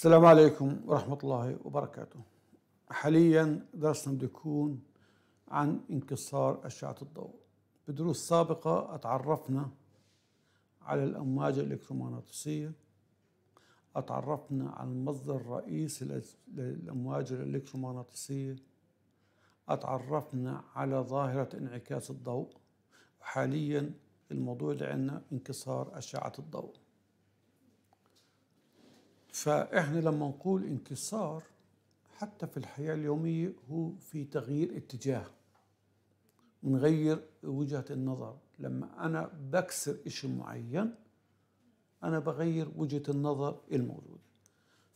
السلام عليكم ورحمة الله وبركاته حاليا درسنا بيكون عن انكسار أشعة الضوء بدروس سابقة أتعرفنا على الأمواج الإلكترومغناطيسية أتعرفنا على المصدر الرئيسي للأمواج الإلكترومغناطيسية أتعرفنا على ظاهرة انعكاس الضوء وحاليا الموضوع اللي عندنا انكسار أشعة الضوء فإحنا لما نقول انكسار حتى في الحياة اليومية هو في تغيير اتجاه نغير وجهة النظر لما أنا بكسر إشي معين أنا بغير وجهة النظر الموجودة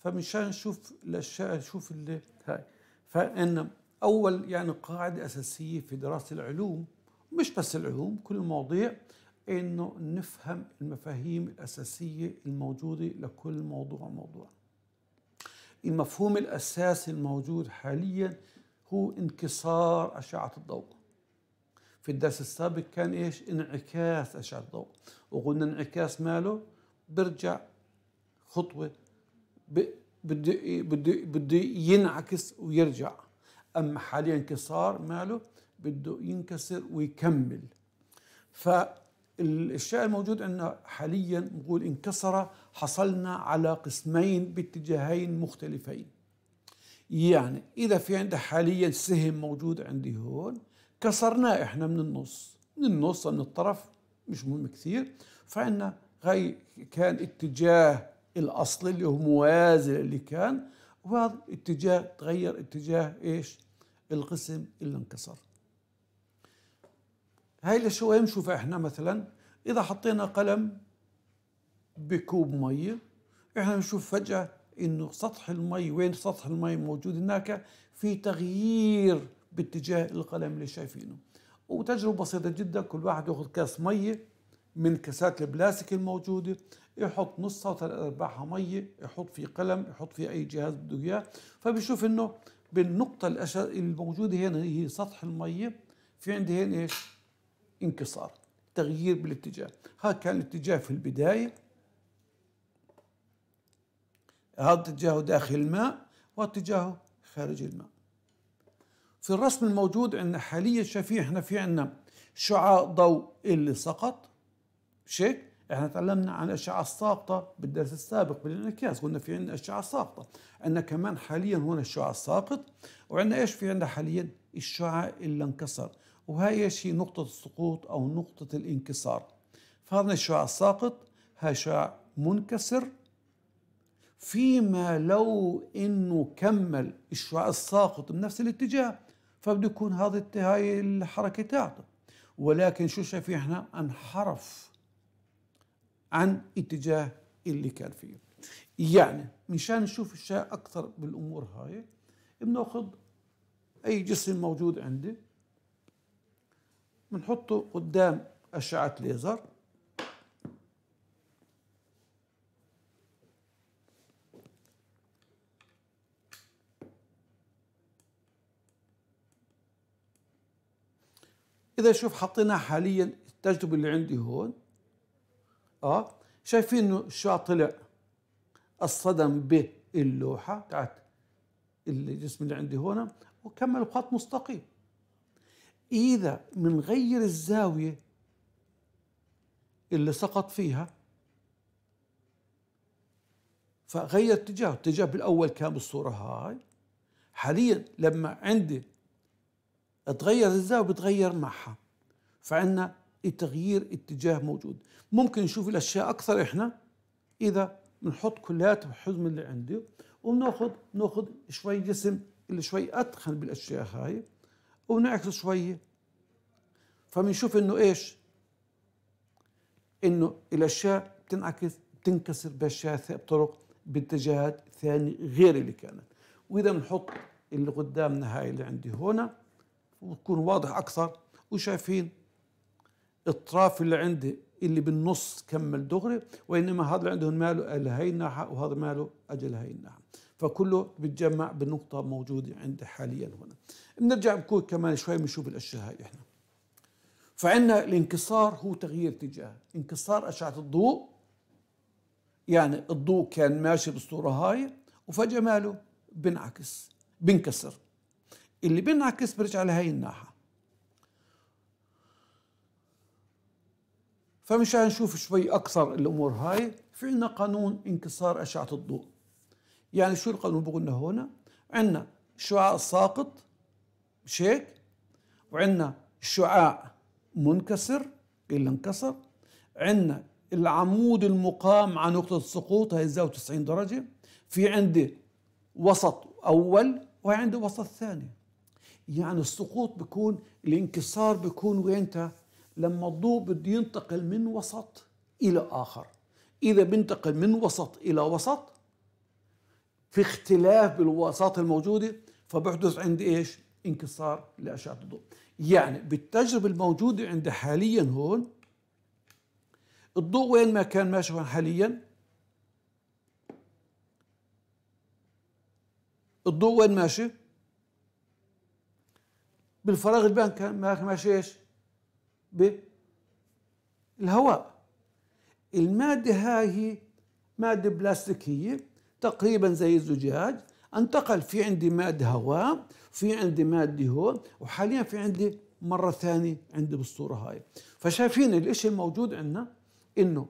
فمشان نشوف الأشياء نشوف اللي هاي فإن أول يعني قاعدة أساسية في دراسة العلوم مش بس العلوم كل المواضيع انه نفهم المفاهيم الاساسيه الموجوده لكل موضوع موضوع المفهوم الاساسي الموجود حاليا هو انكسار اشعه الضوء في الدرس السابق كان ايش انعكاس اشعه الضوء وقلنا انعكاس ماله برجع خطوه بده بده بده ينعكس ويرجع اما حاليا انكسار ماله بده ينكسر ويكمل ف الشيء الموجود عندنا حاليا نقول انكسر حصلنا على قسمين باتجاهين مختلفين يعني إذا في عندي حاليا سهم موجود عندي هون كسرناه إحنا من النص من النص من الطرف مش مهم كثير فعندنا غي كان اتجاه الأصل اللي هو موازي اللي كان وهذا اتجاه تغير اتجاه إيش القسم اللي انكسر هاي لشو نشوف احنا مثلا اذا حطينا قلم بكوب ميه احنا بنشوف فجاه انه سطح المي وين سطح المي موجود هناك في تغيير باتجاه القلم اللي شايفينه وتجربه بسيطه جدا كل واحد ياخذ كاس ميه من كاسات البلاستيك الموجوده يحط نصها وثلاث ارباعها ميه يحط فيه قلم يحط فيه اي جهاز بده اياه فبيشوف انه بالنقطه الموجوده هنا هي سطح الميه في عندي هنا ايش انكسار تغيير بالاتجاه هذا كان الاتجاه في البداية هذا اتجاهه داخل الماء واتجاهه خارج الماء في الرسم الموجود عندنا حاليا شايفين احنا في عندنا شعاع ضوء اللي سقط مش هيك؟ احنا تعلمنا عن الاشعه الساقطه بالدرس السابق بالانعكاس قلنا في عندنا اشعه ساقطه عندنا كمان حاليا هنا الشعاع الساقط وعندنا ايش في عندنا حاليا الشعاع اللي انكسر وهي شيء نقطة السقوط أو نقطة الانكسار فهذا الشعاع الساقط هذا شعاع منكسر فيما لو انه كمل الشعاع الساقط بنفس الاتجاه فبده يكون هذا هاي الحركه تاعته ولكن شو شايفين احنا انحرف عن اتجاه اللي كان فيه يعني مشان نشوف الشيء اكثر بالامور هاي بناخذ اي جسم موجود عندي بنحطه قدام أشعة ليزر إذا شوف حطينا حاليا التجربة اللي عندي هون اه شايفين انه الشعاع طلع اصطدم باللوحة بتاعت الجسم اللي عندي هون وكمل خط مستقيم إذا من غير الزاوية اللي سقط فيها فغير اتجاهه اتجاه بالأول كان بالصورة هاي حاليا لما عندي تغير الزاوية بتغير معها فعندنا تغيير اتجاه موجود ممكن نشوف الأشياء أكثر إحنا إذا بنحط كليات الحزم اللي عندي وبناخذ ناخذ شوي جسم اللي شوي أتخن بالأشياء هاي ونعكس شوية فبنشوف انه ايش انه الاشياء بتنعكس بتنكسر باشياء بطرق باتجاهات ثانية غير اللي كانت واذا بنحط اللي قدامنا هاي اللي عندي هنا ويكون واضح اكثر وشايفين الطرف اللي عندي اللي بالنص كمل دغري وانما هذا اللي عندهم ماله لهي الناحيه وهذا ماله اجل هي الناحيه فكله بتجمع بنقطه موجوده عندي حاليا هنا بنرجع بكون كمان شوي بنشوف الاشياء هاي احنا فعندنا الانكسار هو تغيير اتجاه انكسار أشعة الضوء يعني الضوء كان ماشي بالصورة هاي وفجأة ماله بنعكس بنكسر اللي بنعكس برجع لهي الناحية فمشان نشوف شوي أكثر الأمور هاي في عنا قانون انكسار أشعة الضوء يعني شو القانون بقولنا هنا عندنا الشعاع الساقط مش هيك وعندنا الشعاع منكسر اللي انكسر عندنا العمود المقام على نقطة السقوط هي الزاوية 90 درجة في عندي وسط أول وعندي وسط ثاني يعني السقوط بيكون الانكسار بيكون وينتا لما الضوء بده ينتقل من وسط إلى آخر إذا بينتقل من وسط إلى وسط في اختلاف بالوساطة الموجودة فبحدث عندي إيش انكسار لأشعة الضوء يعني بالتجربة الموجودة عندها حاليا هون الضوء وين ما كان ماشي هون حاليا الضوء وين ماشي بالفراغ البان كان ماشي ايش بالهواء المادة هاي هي مادة بلاستيكية تقريبا زي الزجاج انتقل في عندي ماده هواء في عندي مادة هون وحاليا في عندي مرة ثانية عندي بالصورة هاي فشايفين الإشي الموجود عندنا إنه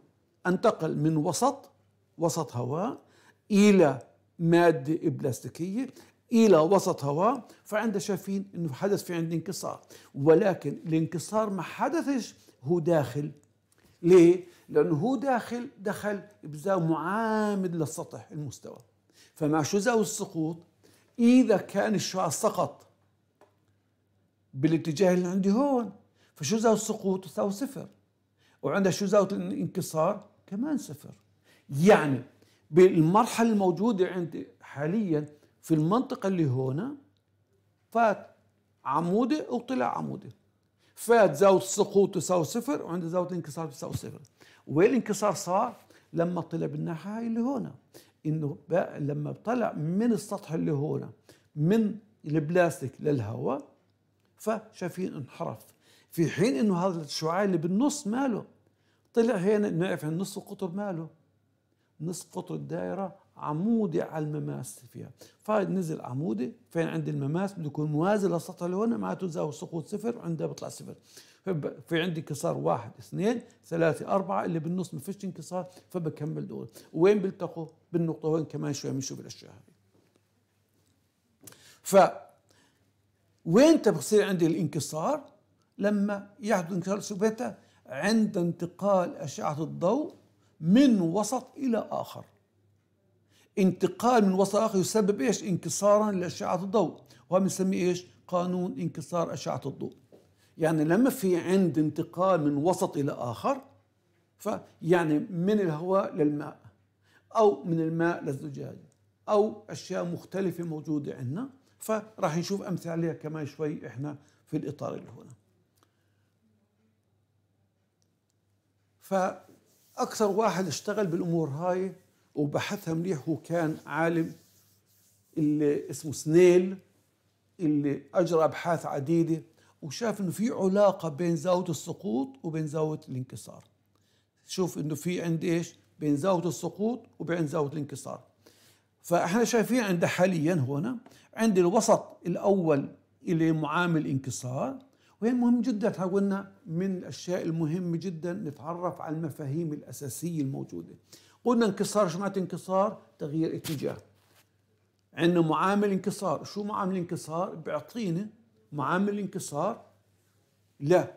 انتقل من وسط وسط هواء إلى مادة بلاستيكية إلى وسط هواء فعندنا شايفين إنه حدث في عندي انكسار ولكن الانكسار ما حدثش هو داخل ليه؟ لأنه هو داخل دخل بزاوية معامد للسطح المستوى فمع زاوية السقوط إذا كان الشعاع سقط بالاتجاه اللي عندي هون زاوية السقوط تساوي صفر وعندها زاوية الانكسار كمان صفر يعني بالمرحلة الموجودة عندي حاليا في المنطقة اللي هون فات عمودي وطلع عمودي فات زاوية السقوط تساوي صفر وعند زاوية الانكسار تساوي صفر وين الانكسار صار؟ لما طلع بالناحية اللي هون انه بقى لما طلع من السطح اللي هون من البلاستيك للهواء فشايفين انحرف في حين انه هذا الشعاع اللي بالنص ماله طلع هنا نعرف النص يعني قطر ماله نصف قطر الدائره عمودي على المماس فيها نزل عمودي فين عند المماس بده يكون موازي للسطح اللي هون معناته زاوية سقوط صفر عندها بيطلع صفر في عندي انكسار واحد اثنين ثلاثة أربعة اللي بالنص ما فيش انكسار فبكمل دول وين بيلتقوا بالنقطة هون كمان شوي بنشوف الأشياء هاي ف وين بصير عندي الانكسار لما يحدث انكسار سبيتا عند انتقال أشعة الضوء من وسط إلى آخر انتقال من وسط آخر يسبب إيش انكسارا لأشعة الضوء وهذا بنسميه إيش قانون انكسار أشعة الضوء يعني لما في عند انتقال من وسط إلى آخر فيعني من الهواء للماء أو من الماء للزجاج أو أشياء مختلفة موجودة عندنا فراح نشوف أمثلة عليها كمان شوي إحنا في الإطار اللي هنا فأكثر واحد اشتغل بالأمور هاي وبحثها مليح كان عالم اللي اسمه سنيل اللي اجرى ابحاث عديده وشاف انه في علاقه بين زاويه السقوط وبين زاويه الانكسار شوف انه في عند ايش بين زاويه السقوط وبين زاويه الانكسار فاحنا شايفين عند حاليا هنا عند الوسط الاول اللي معامل انكسار وهي مهم جدا احنا قلنا من الاشياء المهمه جدا نتعرف على المفاهيم الاساسيه الموجوده قلنا انكسار شو معناته انكسار؟ تغيير اتجاه عندنا معامل انكسار شو معامل انكسار؟ بيعطيني معامل انكسار لا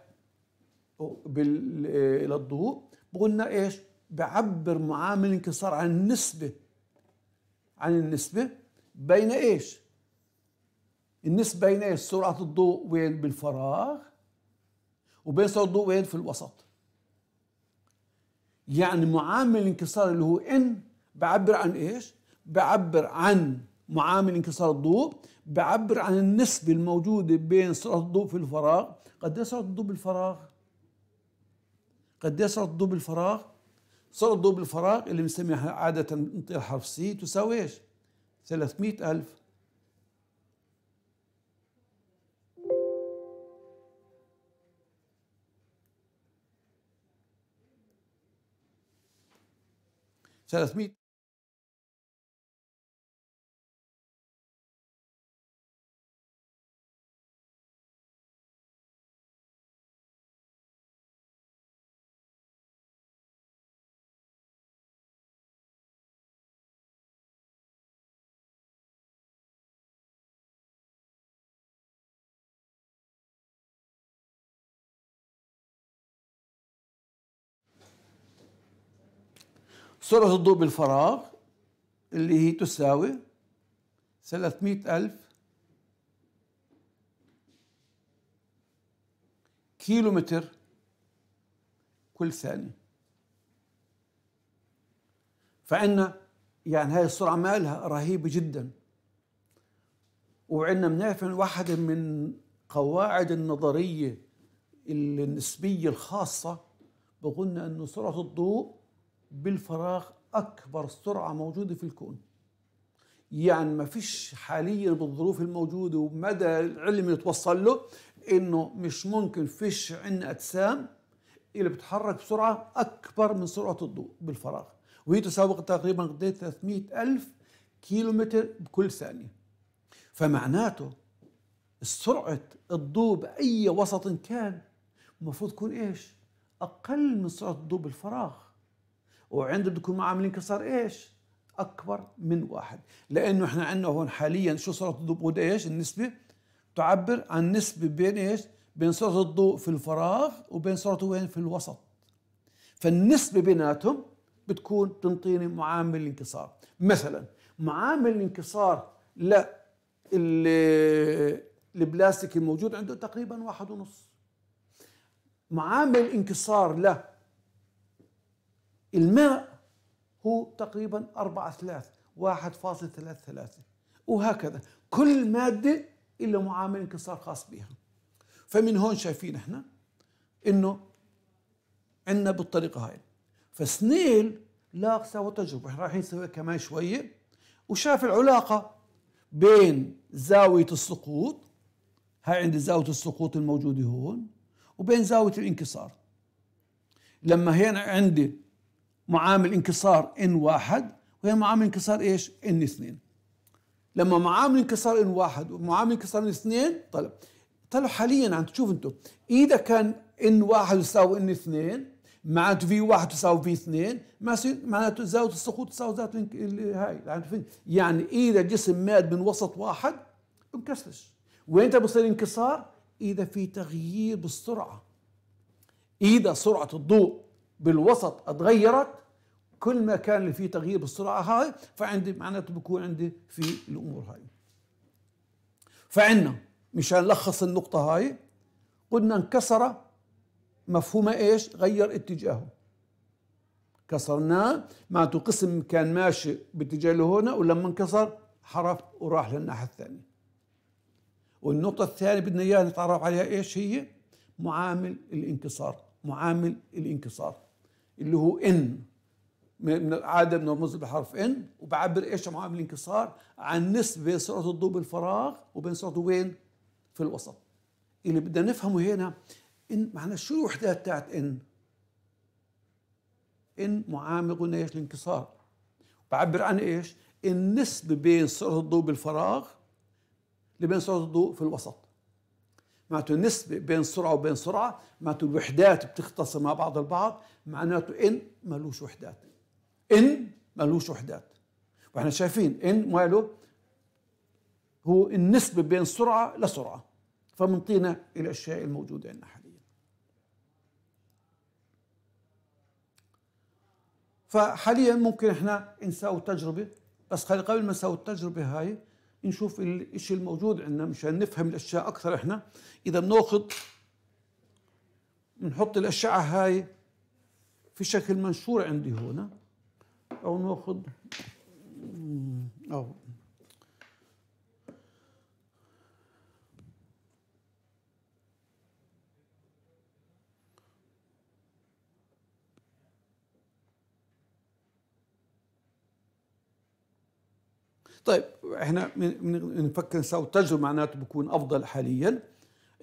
للضوء بقولنا ايش؟ بعبر معامل انكسار عن النسبة عن النسبة بين ايش؟ النسبة بين ايش؟ سرعة الضوء وين بالفراغ وبين سرعة الضوء وين في الوسط يعني معامل الانكسار اللي هو ان بعبر عن ايش؟ بعبر عن معامل انكسار الضوء بعبر عن النسبة الموجودة بين سرعة الضوء في الفراغ قد ايش سرعة الضوء بالفراغ؟ قد ايش سرعة الضوء بالفراغ؟ سرعة الضوء بالفراغ اللي بنسميها عادة نطير حرف سي تساوي ايش؟ 300 ألف Let us meet. سرعة الضوء بالفراغ اللي هي تساوي 300 ألف كيلومتر كل ثانية فعندنا يعني هاي السرعة مالها رهيبة جدا وعندنا منافع واحدة من قواعد النظرية النسبية الخاصة بقولنا أنه سرعة الضوء بالفراغ اكبر سرعه موجوده في الكون يعني ما فيش حاليا بالظروف الموجوده ومدى العلم اللي توصل له انه مش ممكن فيش عندنا اجسام اللي بتتحرك بسرعه اكبر من سرعه الضوء بالفراغ وهي تساوي تقريبا قد 300 إيه؟ الف كيلومتر بكل ثانيه فمعناته سرعه الضوء باي وسط كان المفروض تكون ايش اقل من سرعه الضوء بالفراغ وعنده بده معه عاملين كسر ايش؟ اكبر من واحد لانه احنا عندنا هون حاليا شو سرعه الضوء ايش؟ النسبه تعبر عن نسبه بين ايش؟ بين سرعه الضوء في الفراغ وبين سرعته وين؟ في الوسط فالنسبه بيناتهم بتكون بتنطيني معامل الانكسار مثلا معامل الانكسار ل البلاستيك الموجود عنده تقريبا واحد ونص معامل انكسار ل الماء هو تقريبا 4 أثلاث 1.33 وهكذا كل مادة إلا معامل انكسار خاص بها فمن هون شايفين احنا انه عندنا بالطريقة هاي فسنيل لاق سوى تجربة احنا رايحين نسويها كمان شوية وشاف العلاقة بين زاوية السقوط هاي عندي زاوية السقوط الموجودة هون وبين زاوية الانكسار لما هنا عندي معامل انكسار ان واحد وهي معامل انكسار ايش؟ ان اثنين لما معامل انكسار ان واحد ومعامل انكسار ان اثنين طلع طلعوا حاليا عم تشوف انتم اذا كان ان واحد يساوي ان اثنين معناته في واحد تساوي في اثنين معناته زاويه السقوط تساوي زاويه هاي يعني اذا جسم ماد من وسط واحد بنكسرش وين بصير انكسار؟ اذا في تغيير بالسرعه اذا سرعه الضوء بالوسط اتغيرت كل ما كان في تغيير بالسرعه هاي فعندي معناته بكون عندي في الامور هاي فعندنا مشان نلخص النقطه هاي قلنا انكسر مفهومه ايش غير اتجاهه كسرناه معناته قسم كان ماشي باتجاه لهنا ولما انكسر حرف وراح للناحيه الثانيه والنقطه الثانيه بدنا اياها نتعرف عليها ايش هي معامل الانكسار معامل الانكسار اللي هو ان عادة بنرمز بحرف ان وبعبر ايش عن الانكسار عن نسبة بين سرعة الضوء بالفراغ وبين سرعته وين؟ في الوسط اللي بدنا نفهمه هنا ان معناها شو الوحدات تاعت ان؟ ان معامل قلنا ايش؟ الانكسار بعبر عن ايش؟ النسبة بين سرعة الضوء بالفراغ لبين سرعة الضوء في الوسط معناته نسبة بين سرعة وبين سرعة معناته الوحدات بتختصر مع بعض البعض معناته إن ملوش وحدات إن ملوش وحدات واحنا شايفين إن ماله هو النسبة بين سرعة لسرعة فمنطينا الأشياء الموجودة عندنا حاليا فحاليا ممكن احنا نساوي تجربة بس قبل ما نساوي التجربة هاي نشوف الشيء الموجود عندنا مشان نفهم الاشياء اكثر احنا اذا بناخذ بنحط الاشعه هاي في شكل منشور عندي هنا او ناخذ او طيب احنا بنفكر نساوي تجربه معناته بكون افضل حاليا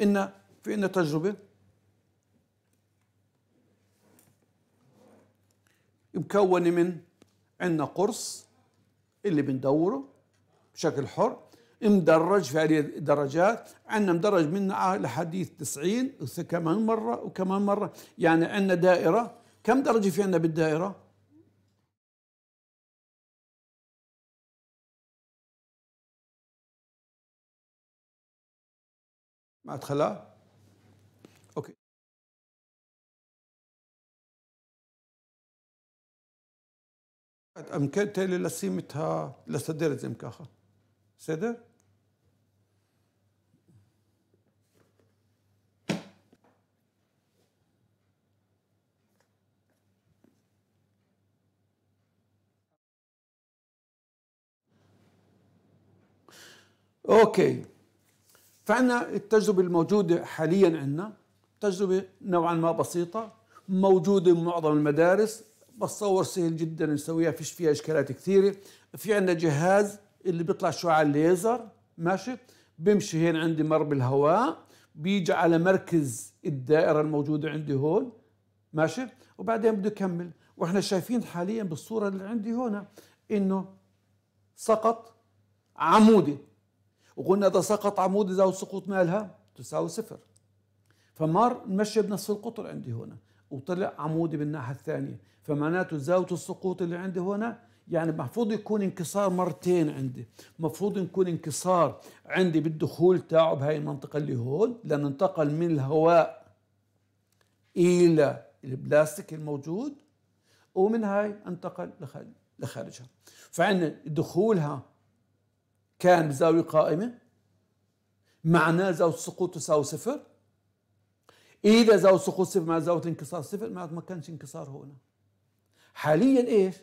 ان في عندنا تجربه مكونه من عندنا قرص اللي بندوره بشكل حر مدرج في هذه الدرجات عندنا مدرج من لحديث 90 كمان مرة وكمان مرة يعني عندنا دائرة كم درجة في عندنا بالدائرة מההתחלה? אוקיי. כן, תן לי לשים את ה... לסדר את זה אם ככה. בסדר? אוקיי. فعنا التجربة الموجودة حاليا عندنا تجربة نوعا ما بسيطة موجودة بمعظم المدارس بتصور سهل جدا نسويها فيش فيها اشكالات كثيره في عندنا جهاز اللي بيطلع شعاع الليزر ماشي بيمشي هين عندي مر بالهواء بيجي على مركز الدائره الموجوده عندي هون ماشي وبعدين بده يكمل واحنا شايفين حاليا بالصوره اللي عندي هنا انه سقط عمودي وقلنا إذا سقط عمود زاوية سقوط مالها تساوي صفر فمار مشي بنفس القطر عندي هنا وطلع عمودي بالناحية الثانية فمعناته زاوية السقوط اللي عندي هنا يعني المفروض يكون انكسار مرتين عندي المفروض يكون انكسار عندي بالدخول تاعه بهاي المنطقة اللي هون لأنه انتقل من الهواء إلى البلاستيك الموجود ومن هاي انتقل لخارجها فعندنا دخولها كان بزاوية قائمة معناه زاوية السقوط تساوي صفر إذا زاوية السقوط صفر مع زاوية الانكسار صفر معناته ما كانش انكسار هنا حاليا إيش؟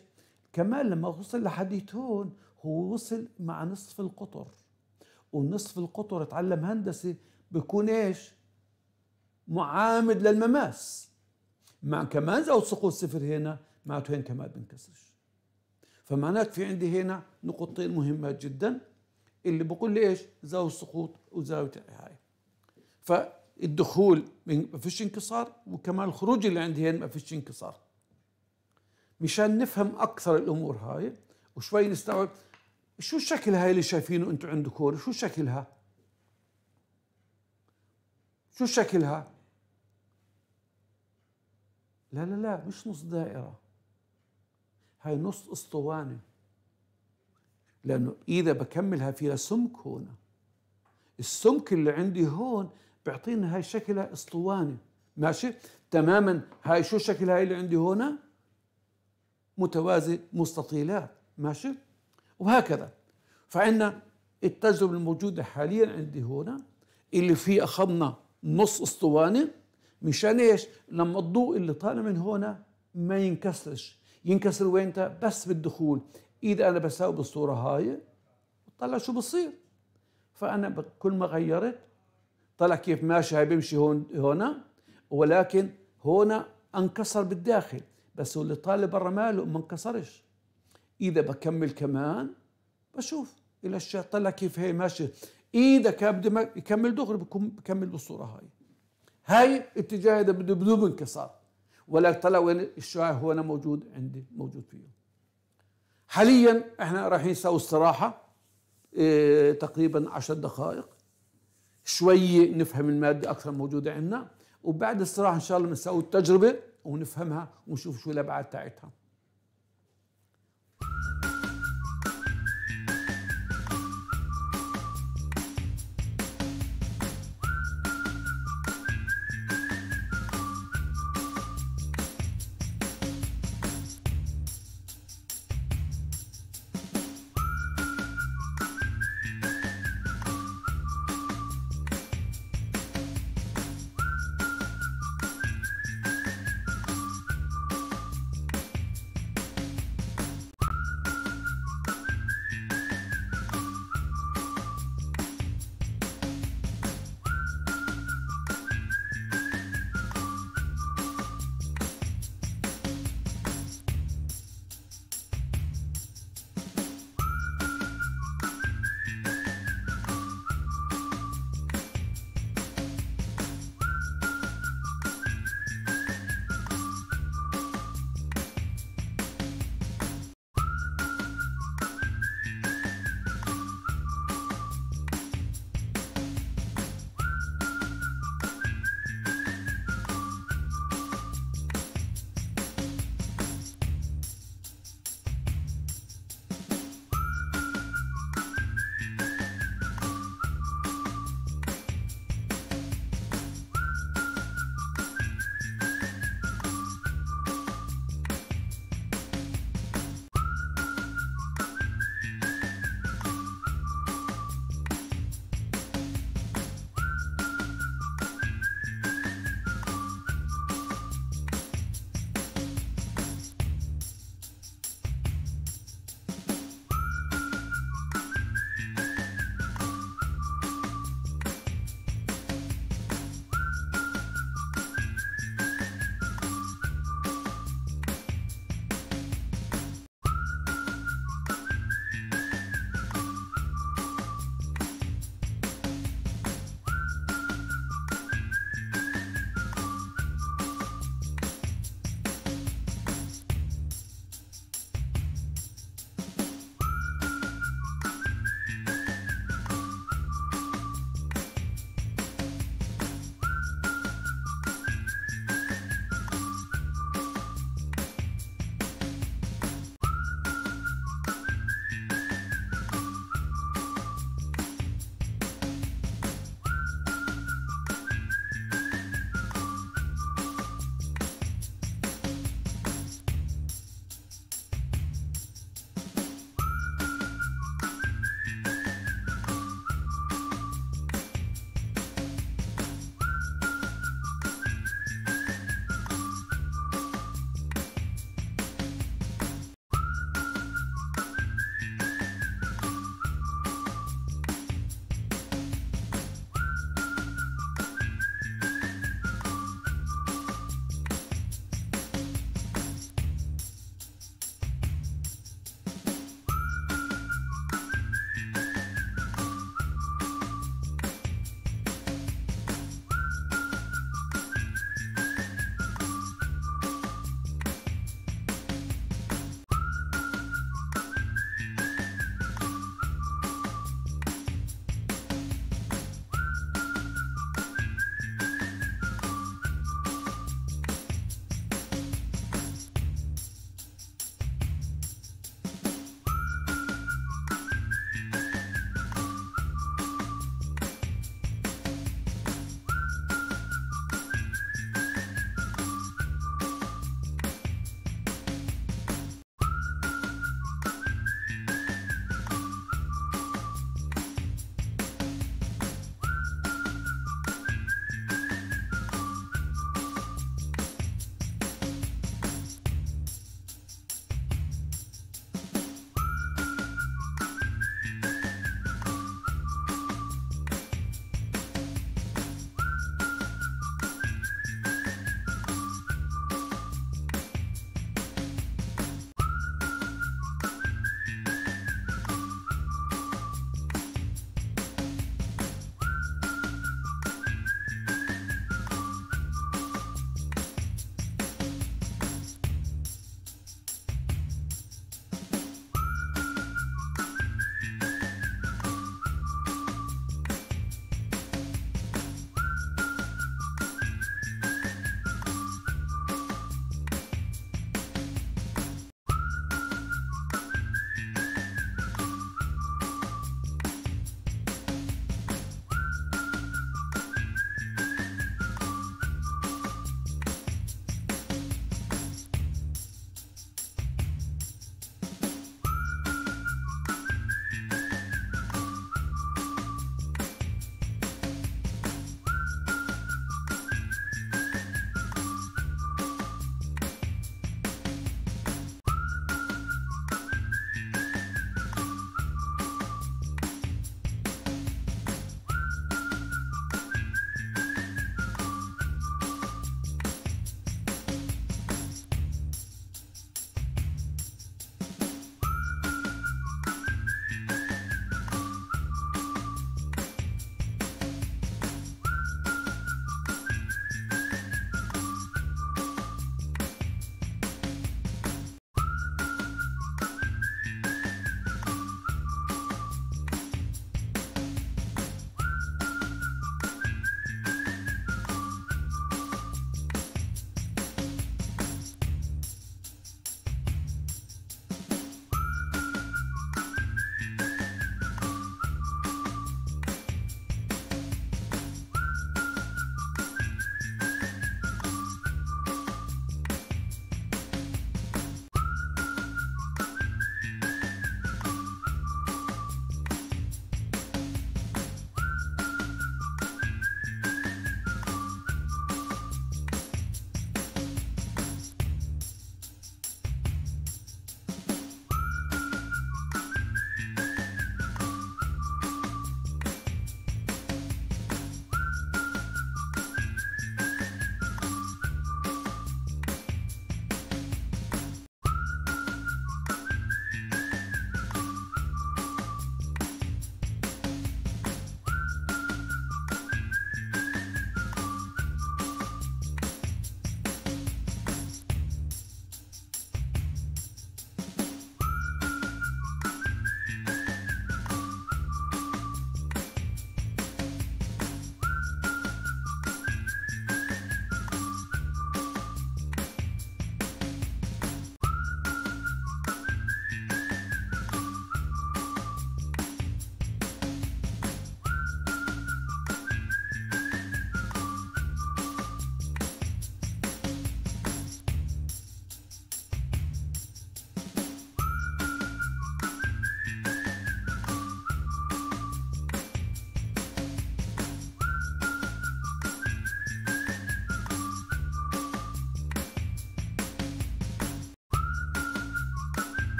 كمان لما وصل لحديت هون هو وصل مع نصف القطر ونصف القطر اتعلم هندسة بيكون إيش؟ معامد للمماس مع كمان زاوية سقوط صفر هنا معناته هنا كمان بنكسرش فمعناته في عندي هنا نقطتين مهمات جدا اللي بقول لي ايش؟ زاويه السقوط وزاويه النهايه. فالدخول ما فيش انكسار وكمان الخروج اللي عندي هنا ما فيش انكسار. مشان نفهم اكثر الامور هاي وشوي نستوعب شو الشكل هاي اللي شايفينه انتم عندكم شو شكلها؟ شو شكلها؟ لا لا لا مش نص دائرة هاي نص اسطوانة لأنه إذا بكملها فيها سمك هون السمك اللي عندي هون بيعطينا هاي شكلها اسطواني ماشي تماما هاي شو شكل هاي اللي عندي هون متوازي مستطيلات ماشي وهكذا فعندنا التجربة الموجودة حاليا عندي هون اللي فيه أخذنا نص اسطواني مشان ايش؟ لما الضوء اللي طالع من هنا ما ينكسرش ينكسر وين بس بالدخول اذا انا بساوي بالصوره هاي طلع شو بصير فانا كل ما غيرت طلع كيف ماشي هاي بيمشي هون هنا ولكن هنا انكسر بالداخل بس اللي طالع برا ماله ما انكسرش اذا بكمل كمان بشوف الى الشيء طلع كيف هي ماشي اذا كان بده يكمل دغري بكون بكمل بالصوره هاي هاي اتجاه اذا بده بدون انكسار ولكن طلع وين الشعاع هو انا موجود عندي موجود فيه حاليا احنا رايحين نسوي استراحه اه تقريبا عشر دقائق شوي نفهم الماده اكثر موجوده عندنا وبعد الصراحه ان شاء الله بنسوي التجربه ونفهمها ونشوف شو الابعاد تاعتها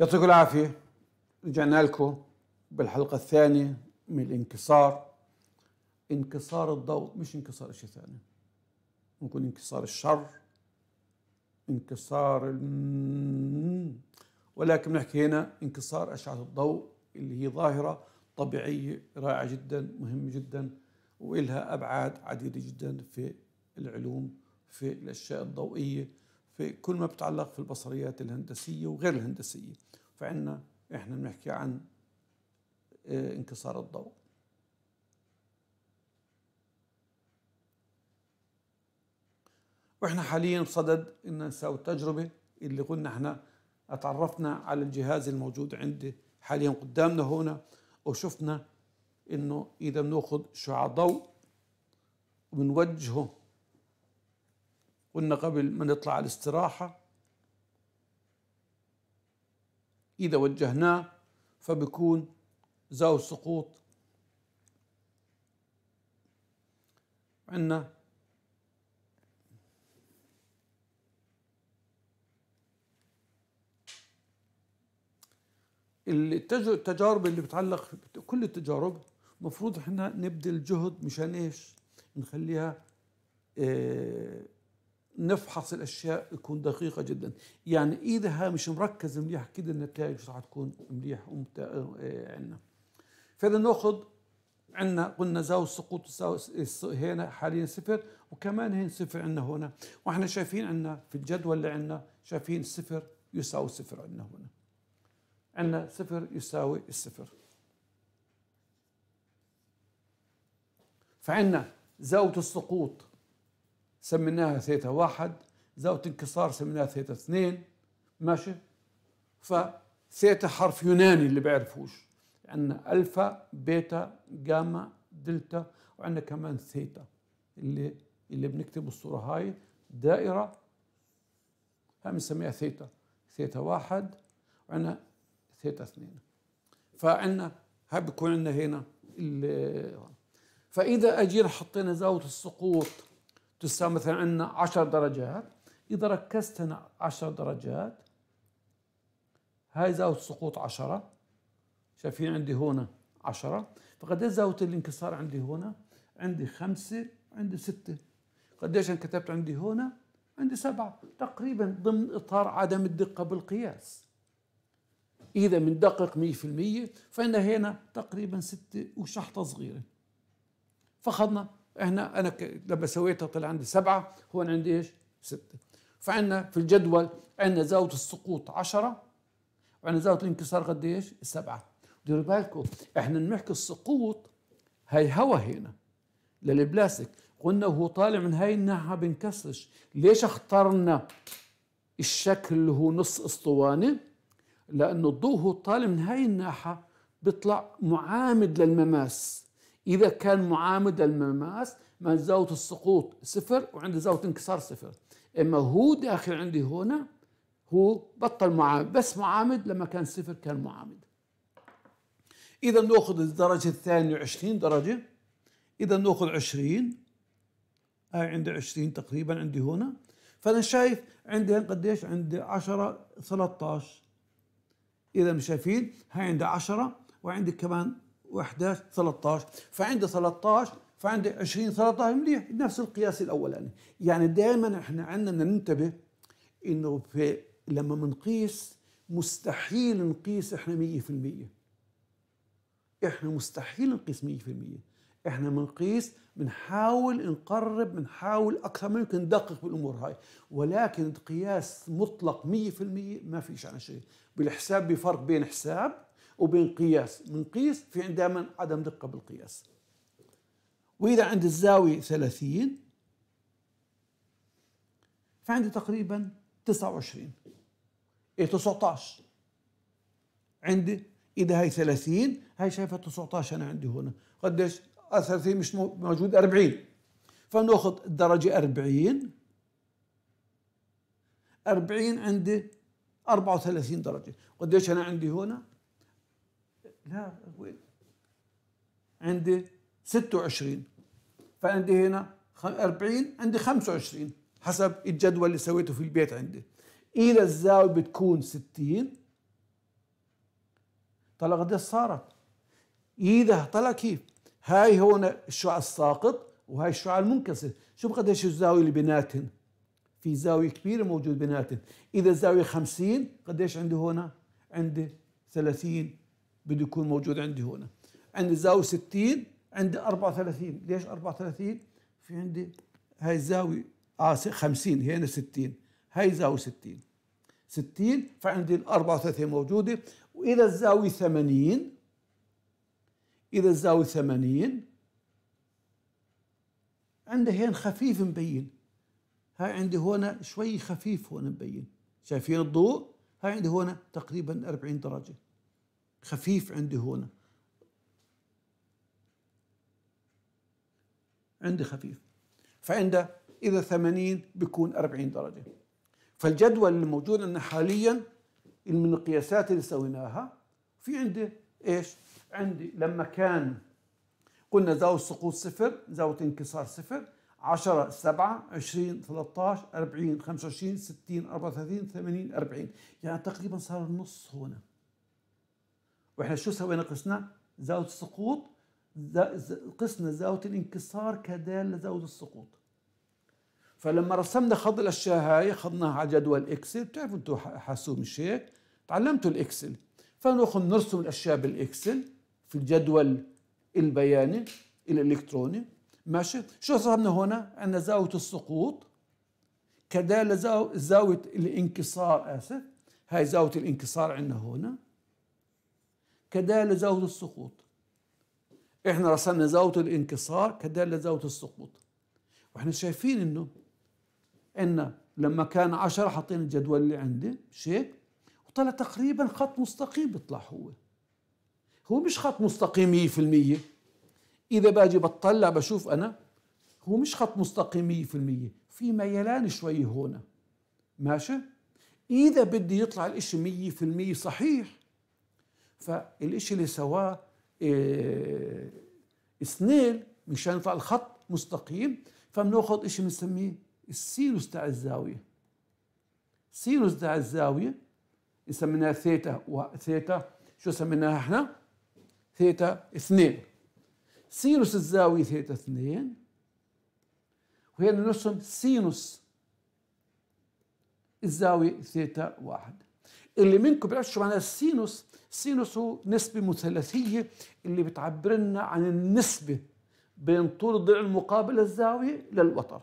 يعطيكم العافية رجعنا لكم بالحلقة الثانية من الانكسار انكسار الضوء مش انكسار شيء ثاني ممكن انكسار الشر انكسار ال... ولكن نحكي هنا انكسار أشعة الضوء اللي هي ظاهرة طبيعية رائعة جدا مهمة جدا وإلها أبعاد عديدة جدا في العلوم في الأشياء الضوئية في كل ما بتعلق في البصريات الهندسية وغير الهندسية فعندنا احنا بنحكي عن آه، انكسار الضوء واحنا حاليا بصدد ان نساوي تجربه اللي قلنا احنا اتعرفنا على الجهاز الموجود عندي حاليا قدامنا هنا وشفنا انه اذا بناخذ شعاع ضوء وبنوجهه قلنا قبل ما نطلع على الاستراحة إذا وجهناه فبكون زاوية سقوط عندنا التجارب اللي بتعلق كل التجارب المفروض احنا نبذل جهد مشان ايش؟ نخليها آه، نفحص الاشياء تكون دقيقه جدا يعني اذا مش مركز منيح كده النتائج مش تكون منيح ومت... آه، آه، عندنا فاذا ناخذ عندنا قلنا زاوية السقوط هنا حاليا صفر وكمان هنا صفر عندنا هنا واحنا شايفين عندنا في الجدول اللي عندنا شايفين صفر يساوي صفر عندنا هنا عندنا صفر يساوي الصفر فعندنا زاوية السقوط سميناها ثيتا واحد زاوية انكسار سميناها ثيتا اثنين ماشي فثيتا حرف يوناني اللي بيعرفوش عندنا ألفا بيتا جاما دلتا وعندنا كمان ثيتا اللي اللي بنكتب الصورة هاي دائرة هاي بنسميها ثيتا ثيتا واحد وعندنا ثيتا اثنين فعندنا هاي بكون عندنا هنا فإذا أجينا حطينا زاوية السقوط تساوي مثلا عندنا 10 درجات إذا ركزت هنا 10 درجات هاي زاوية السقوط 10 شايفين عندي هنا 10 فقد ايش زاوية الانكسار عندي هنا؟ عندي 5 عندي 6 قديش انا كتبت عندي هنا؟ عندي 7 تقريبا ضمن إطار عدم الدقة بالقياس إذا بندقق 100% فإن هنا تقريبا 6 وشحطة صغيرة فأخذنا احنا انا لما سويتها طلع عندي سبعه هو انا عندي ايش؟ سته. فعندنا في الجدول عندنا زاويه السقوط 10 وعندنا زاويه الانكسار قد ايش؟ سبعه. ديروا بالكم احنا بنحكي السقوط هي هوا هنا للبلاستيك قلنا وهو طالع من هاي الناحيه بنكسرش ليش اخترنا الشكل اللي هو نص اسطواني لانه الضوء هو طالع من هاي الناحيه بيطلع معامد للمماس إذا كان معامد المماس ما زاوية السقوط صفر وعند زاوية انكسار صفر إما هو داخل عندي هنا هو بطل معامد بس معامد لما كان صفر كان معامد إذا نأخذ الدرجة الثانية 20 درجة إذا نأخذ 20 هاي عندي 20 تقريبا عندي هنا فأنا شايف عندي هنا قديش عندي 10 13 إذا شايفين هاي عندي 10 وعندي كمان و11 13 فعندي 13 فعندي 20 13 مليح نفس القياس الاولاني يعني, يعني دائما احنا عندنا ننتبه انه في لما بنقيس مستحيل نقيس احنا 100% احنا مستحيل نقيس 100% احنا بنقيس بنحاول نقرب بنحاول اكثر ما يمكن ندقق بالامور هاي ولكن قياس مطلق 100% ما فيش عن شيء بالحساب بفرق بين حساب وبين قياس من قيس في دائما عدم دقة بالقياس وإذا عند الزاوية 30 فعندي تقريبا 29 تسعة 19 إيه، عندي إذا هي 30 هي شايفة 19 أنا عندي هنا قديش 30 آه، مش موجود 40 فناخذ الدرجة 40 40 عندي 34 درجة قديش أنا عندي هنا لا وين عندي 26 فعندي هنا 40 عندي 25 حسب الجدول اللي سويته في البيت عندي الى الزاويه بتكون 60 طلع قديش صارت اذا طلع كيف هاي هون الشعاع الساقط وهاي الشعاع المنكسر شوف قديش الزاوية اللي بيناتهم في زاوية كبيرة موجود بيناتهم إذا الزاوية 50 قديش عندي هنا عندي 30 بده يكون موجود عندي هنا عندي زاوية 60 عندي 34 ليش 34 في عندي هاي الزاوية اه 50 هنا 60 هاي زاوية 60 60 فعندي ال 34 موجودة وإذا الزاوية 80 إذا الزاوية 80 عندي هين خفيف مبين هاي عندي هنا شوي خفيف هون مبين شايفين الضوء هاي عندي هنا تقريبا 40 درجة خفيف عندي هنا عندي خفيف فعنده إذا 80 بيكون 40 درجة فالجدول اللي موجود عندنا حاليا من القياسات اللي سويناها في عندي ايش؟ عندي لما كان قلنا زاوية سقوط صفر، زاوية انكسار صفر، 10 7 20 13 40 25 60 34 80 40 يعني تقريبا صار النص هنا واحنا شو سوينا قسنا زاويه السقوط قسنا زاويه الانكسار كداله زاويه السقوط فلما رسمنا خط الاشياء هاي اخذناها على جدول اكسل بتعرفوا انتم حاسوب مش هيك تعلمتوا الاكسل فناخذ نرسم الاشياء بالاكسل في الجدول البياني الالكتروني ماشي شو صارنا هنا عندنا زاويه السقوط كداله زاويه الانكسار اسف هاي زاويه الانكسار عندنا هنا كدالة زاوية السقوط احنا رسمنا زاوية الانكسار كدالة زاوية السقوط واحنا شايفين انه ان لما كان عشرة حاطين الجدول اللي عندي مش هيك وطلع تقريبا خط مستقيم بيطلع هو هو مش خط مستقيم 100% اذا باجي بطلع بشوف انا هو مش خط مستقيم 100% في ميلان شوي هنا ماشي اذا بدي يطلع الاشي 100% صحيح فالشيء اللي سواه إيه سنيل مشان يطلع الخط مستقيم فبناخذ إشي بنسميه السينوس تاع الزاوية سينوس تاع الزاوية سميناها ثيتا وثيتا شو سميناها احنا؟ ثيتا اثنين سينوس الزاوية ثيتا اثنين وهنا نرسم سينوس الزاوية ثيتا واحد اللي منكم بيعرفش معناها السينوس السينوس هو نسبة مثلثية اللي بتعبر لنا عن النسبة بين طول الضلع المقابل للزاوية للوتر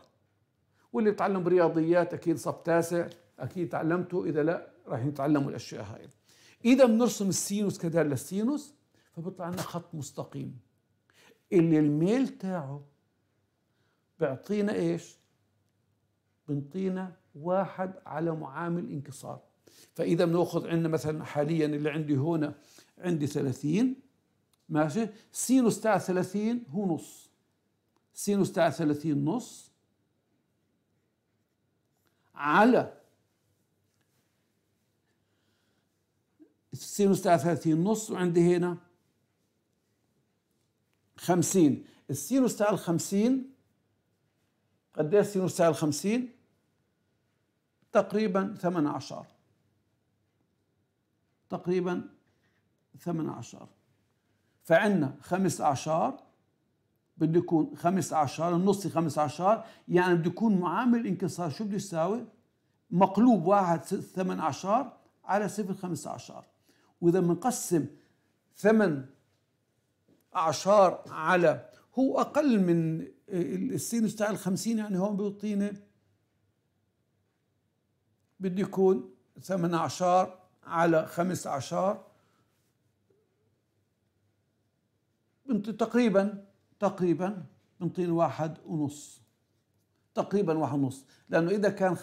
واللي بتعلم رياضيات أكيد صف تاسع أكيد تعلمته إذا لا راح يتعلموا الأشياء هاي إذا بنرسم السينوس كدالة للسينوس فبيطلع لنا خط مستقيم اللي الميل تاعه بيعطينا إيش؟ بنطينا واحد على معامل انكسار فاذا بناخذ عندنا مثلا حاليا اللي عندي هنا عندي 30 ماشي سينوس تاع 30 هو نص سينوس تاع 30 نص على السينوس تاع 30 نص وعندي هنا 50 السينوس تاع ال 50 قد ايه السينوس تاع ال 50 تقريبا 18 تقريبا ثمان أعشار فعندنا خمس أعشار بده يكون خمس أعشار النص خمس أعشار يعني بده يكون معامل الانكسار شو بده يساوي مقلوب واحد ثمان أعشار على صفر خمس أعشار وإذا بنقسم ثمن أعشار على هو أقل من السينوس تاع ال 50 يعني هون بيعطينا بده يكون اعشار على خمس أعشار تقريبا تقريبا بنطين واحد ونص تقريبا واحد ونص لأنه إذا كان 75%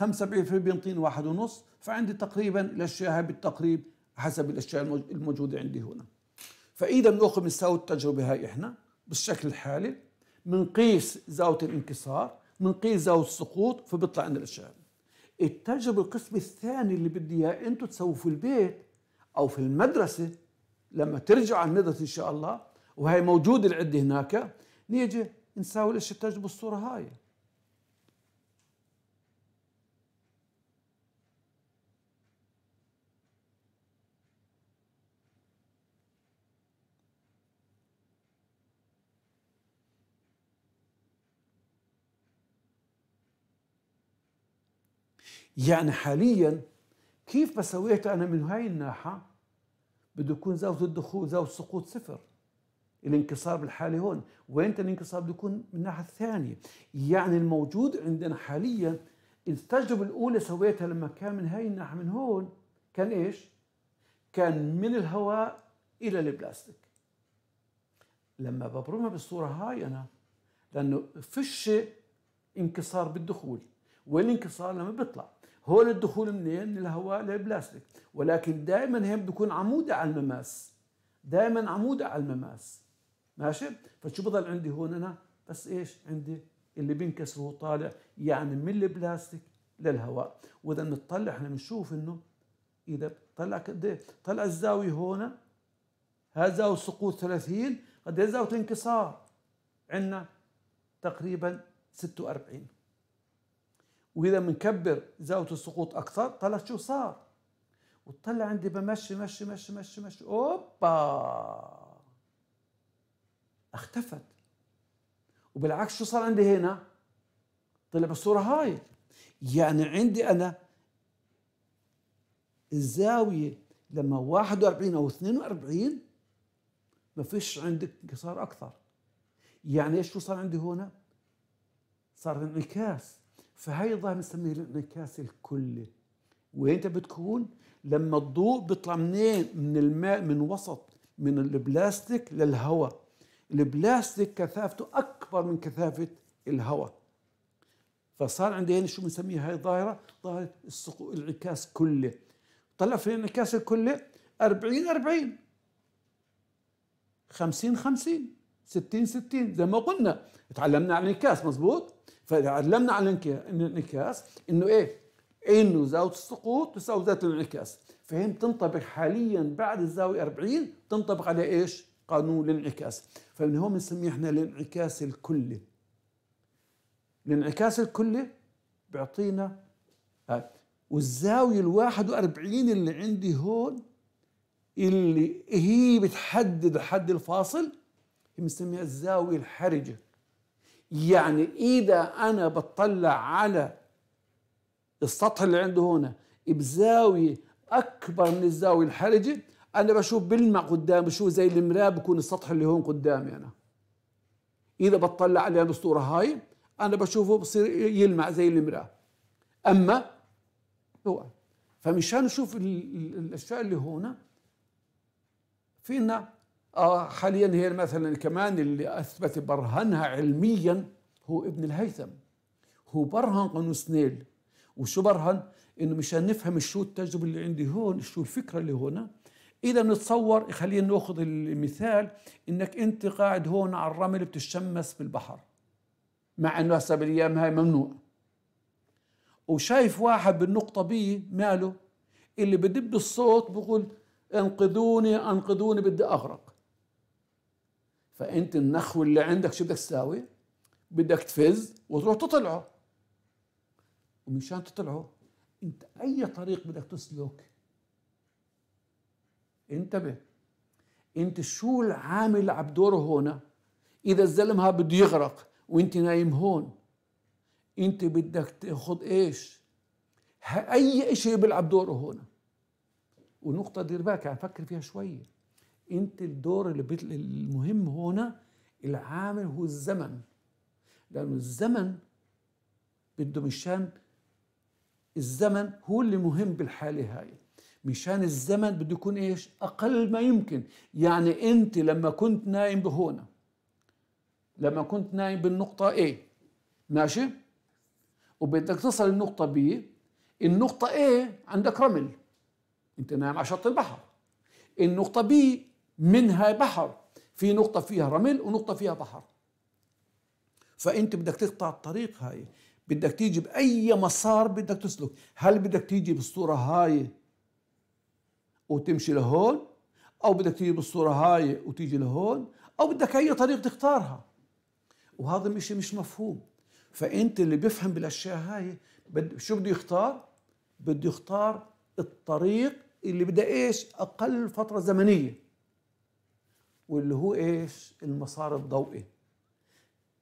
بنطين واحد ونص فعندي تقريبا الأشياء بالتقريب حسب الأشياء الموجودة عندي هنا فإذا بنأخذ بنساوي التجربة هاي إحنا بالشكل الحالي بنقيس زاوية الانكسار بنقيس زاوية السقوط فبيطلع عندنا الأشياء التجربة القسم الثاني اللي بدي اياه انتم تسووه في البيت او في المدرسة لما ترجعوا على المدرسة ان شاء الله وهي موجودة العدة هناك نيجي نساوي ليش التجربة الصورة هاي يعني حاليا كيف بسويت انا من هاي الناحيه بده يكون زاويه الدخول زاويه السقوط صفر الانكسار بالحاله هون وين الانكسار بده يكون من الناحيه الثانيه يعني الموجود عندنا حاليا التجربه الاولى سويتها لما كان من هاي الناحيه من هون كان ايش كان من الهواء الى البلاستيك لما ببرمها بالصوره هاي انا لانه فش انكسار بالدخول والانكسار لما بيطلع هون الدخول منين؟ من الهواء للبلاستيك ولكن دائما هي بده يكون عمودة على المماس دائما عمودة على المماس ماشي؟ فشو بضل عندي هون أنا؟ بس إيش؟ عندي اللي بينكسر وهو طالع يعني من البلاستيك للهواء وإذا بنطلع إحنا بنشوف إنه إذا طلع قد إيه؟ طلع الزاوية هون هذا زاوية سقوط 30 قد إيه زاوية انكسار؟ عندنا تقريبا 46 واذا بنكبر زاويه السقوط اكثر طلع شو صار وتطلع عندي بمشي مشي مشي مشي مشي اوبا اختفت وبالعكس شو صار عندي هنا طلع بالصوره هاي يعني عندي انا الزاويه لما 41 او 42 ما فيش عندك انكسار اكثر يعني ايش شو صار عندي هنا صار انعكاس فهي الظاهرة بنسميه الانعكاس الكلي وين انت بتكون لما الضوء بيطلع منين من الماء من وسط من البلاستيك للهواء البلاستيك كثافته اكبر من كثافه الهواء فصار عندنا شو بنسميها هاي الظاهره ظاهره السقوط الانعكاس كلي طلع في الانعكاس الكلي 40 40 50 50 60 60 زي ما قلنا تعلمنا عن الانعكاس مزبوط فاذا علمنا على الانعكاس انه ايه انه زاويه السقوط تساوي ذات الانعكاس فهي تنطبق حاليا بعد الزاويه 40 تنطبق على ايش قانون الانعكاس فمن هون بنسميه احنا الانعكاس الكلي الانعكاس الكلي بيعطينا هاي والزاويه ال 41 اللي عندي هون اللي هي بتحدد الحد الفاصل بنسميها الزاويه الحرجه يعني اذا انا بطلع على السطح اللي عنده هنا بزاويه اكبر من الزاويه الحرجه انا بشوف بلمع قدام شو زي المراه بكون السطح اللي هون قدامي انا اذا بطلع على الاسطوره هاي انا بشوفه بصير يلمع زي المراه اما هو فمشان نشوف الاشياء اللي هون فينا آه حاليا هي مثلا كمان اللي اثبت برهنها علميا هو ابن الهيثم هو برهن قانون سنيل وشو برهن انه مشان نفهم شو التجربه اللي عندي هون شو الفكره اللي هون اذا نتصور خلينا ناخذ المثال انك انت قاعد هون على الرمل بتتشمس بالبحر مع انه هسه بالايام هاي ممنوع وشايف واحد بالنقطه بي ماله اللي بدب الصوت بقول انقذوني انقذوني بدي اغرق فانت النخو اللي عندك شو بدك تساوي؟ بدك تفز وتروح تطلعه ومشان تطلعه انت اي طريق بدك تسلك انتبه انت شو العامل اللي عم دوره هون اذا الزلمه بده يغرق وانت نايم هون انت بدك تاخذ ايش اي شيء بيلعب دوره هون ونقطه دير بالك عم يعني فكر فيها شويه انت الدور اللي المهم هنا العامل هو الزمن لانه الزمن بده مشان الزمن هو اللي مهم بالحاله هاي مشان الزمن بده يكون ايش اقل ما يمكن يعني انت لما كنت نايم بهون لما كنت نايم بالنقطه A ماشي وبدك تصل النقطه B النقطه A عندك رمل انت نايم على شط البحر النقطه B منها بحر في نقطة فيها رمل ونقطة فيها بحر فأنت بدك تقطع الطريق هاي بدك تيجي بأي مسار بدك تسلك هل بدك تيجي بالصورة هاي وتمشي لهون أو بدك تيجي بالصورة هاي وتيجي لهون أو بدك أي طريق تختارها وهذا مش مش مفهوم فأنت اللي بيفهم بالأشياء هاي بد... شو بده يختار؟ بده يختار الطريق اللي بدأ إيش؟ أقل فترة زمنية واللي هو ايش المسار الضوئي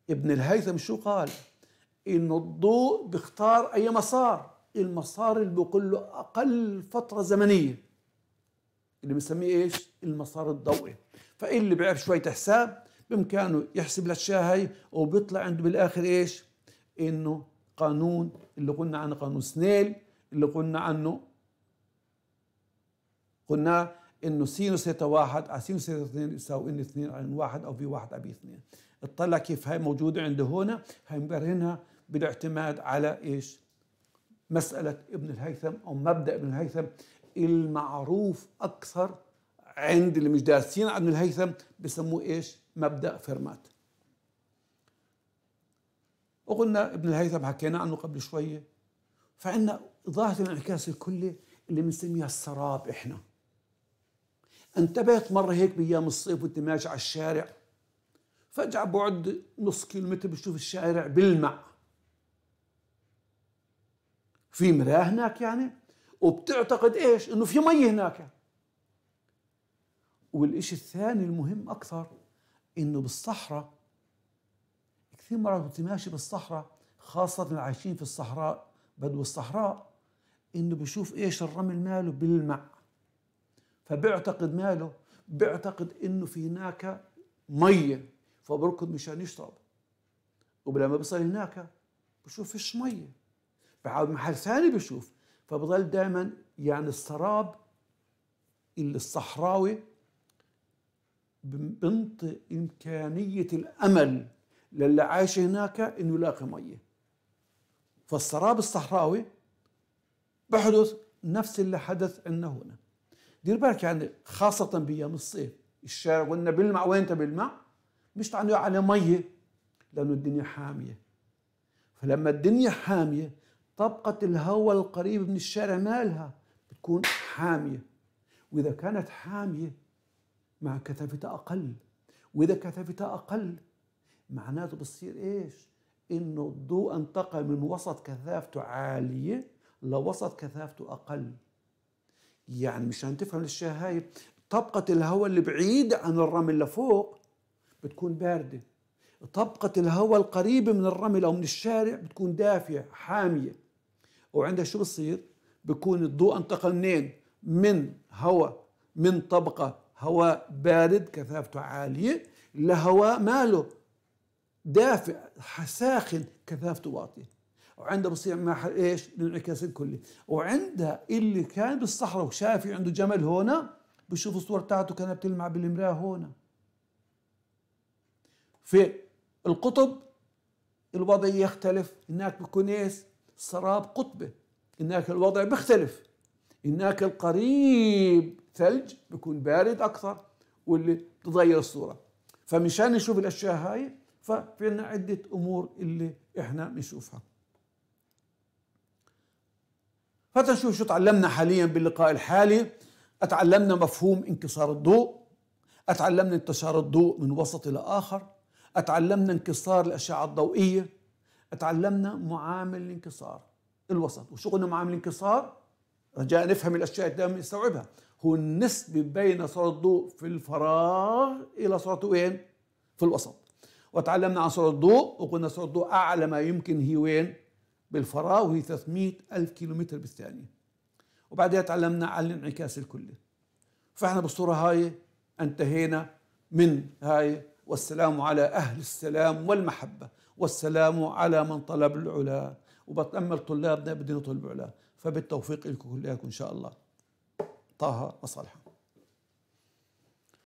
ابن الهيثم شو قال انه الضوء بيختار اي مسار المسار اللي بيقول له اقل فتره زمنيه اللي بنسميه ايش المسار الضوئي فاللي بيعرف شويه حساب بامكانه يحسب الاشياء هي وبيطلع عنده بالاخر ايش انه قانون اللي قلنا عنه قانون سنيل اللي قلنا عنه قلنا انه سينوس ثيتا واحد على آه، سينوس ثيتا اثنين يساوي ان اثنين على ان واحد او في واحد على في اثنين اطلع كيف هاي موجودة عنده هنا هاي مبرهنها بالاعتماد على ايش مسألة ابن الهيثم او مبدأ ابن الهيثم المعروف اكثر عند اللي مش دارسين عن ابن الهيثم بسموه ايش مبدأ فيرمات وقلنا ابن الهيثم حكينا عنه قبل شوية فعندنا ظاهرة الانعكاس الكلي اللي بنسميها السراب احنا انتبهت مرة هيك بأيام الصيف وأنت ماشي على الشارع فجأة بعد نص كيلومتر بشوف الشارع بلمع في مراه هناك يعني وبتعتقد ايش انه في مي هناك يعني. والإشي الثاني المهم أكثر إنه بالصحراء كثير مرات وأنت ماشي بالصحراء خاصة اللي عايشين في الصحراء بدو الصحراء إنه بشوف إيش الرمل ماله بلمع فبيعتقد ماله بيعتقد انه في هناك ميه فبركض مشان يشرب ولما بيصل هناك بشوف فيش ميه بعد محل ثاني بشوف فبضل دائما يعني السراب اللي الصحراوي بنطي إمكانية الأمل للي عايش هناك إنه يلاقي مية فالسراب الصحراوي بحدث نفس اللي حدث عندنا هنا دير بالك يعني خاصة بأيام الصيف الشارع قلنا بلمع وين بلمع مش تعني على مية لأنه الدنيا حامية فلما الدنيا حامية طبقة الهواء القريب من الشارع مالها بتكون حامية وإذا كانت حامية مع كثافتها أقل وإذا كثافتها أقل معناته بصير إيش؟ إنه الضوء انتقل من وسط كثافته عالية لوسط كثافته أقل يعني مشان تفهم الاشياء هاي طبقة الهواء اللي بعيدة عن الرمل لفوق بتكون باردة طبقة الهواء القريبة من الرمل أو من الشارع بتكون دافية حامية وعندها شو بصير بكون الضوء انتقل منين من هواء من طبقة هواء بارد كثافته عالية لهواء ماله دافئ ساخن كثافته واطيه وعنده بصير ما ايش؟ الانعكاس الكلي، وعنده اللي كان بالصحراء وشافي عنده جمل هنا بشوف الصور بتاعته كانت بتلمع بالمراه هنا. في القطب الوضع يختلف، هناك بكون ايش؟ سراب قطبي، هناك الوضع بيختلف. هناك القريب ثلج بيكون بارد اكثر واللي بتتغير الصوره. فمشان نشوف الاشياء هاي ففي عندنا عده امور اللي احنا بنشوفها. فتنشوف شو تعلمنا حاليا باللقاء الحالي اتعلمنا مفهوم انكسار الضوء اتعلمنا انتشار الضوء من وسط الى اخر اتعلمنا انكسار الاشعه الضوئيه اتعلمنا معامل الانكسار الوسط وشو قلنا معامل الانكسار رجاء نفهم الاشياء اللي نستوعبها هو النسبة بين سرعة الضوء في الفراغ إلى سرعته وين؟ في الوسط وتعلمنا عن سرعة الضوء وقلنا سرعة الضوء أعلى ما يمكن هي وين؟ بالفراوي 300 ألف كيلومتر بالثانية وبعدها تعلمنا على الانعكاس الكلي فإحنا بالصورة هاي انتهينا من هاي والسلام على أهل السلام والمحبة والسلام على من طلب العلا وبتأمل طلابنا بدنا نطلب العلا فبالتوفيق لكم كلياتكم إن شاء الله طه وصالحه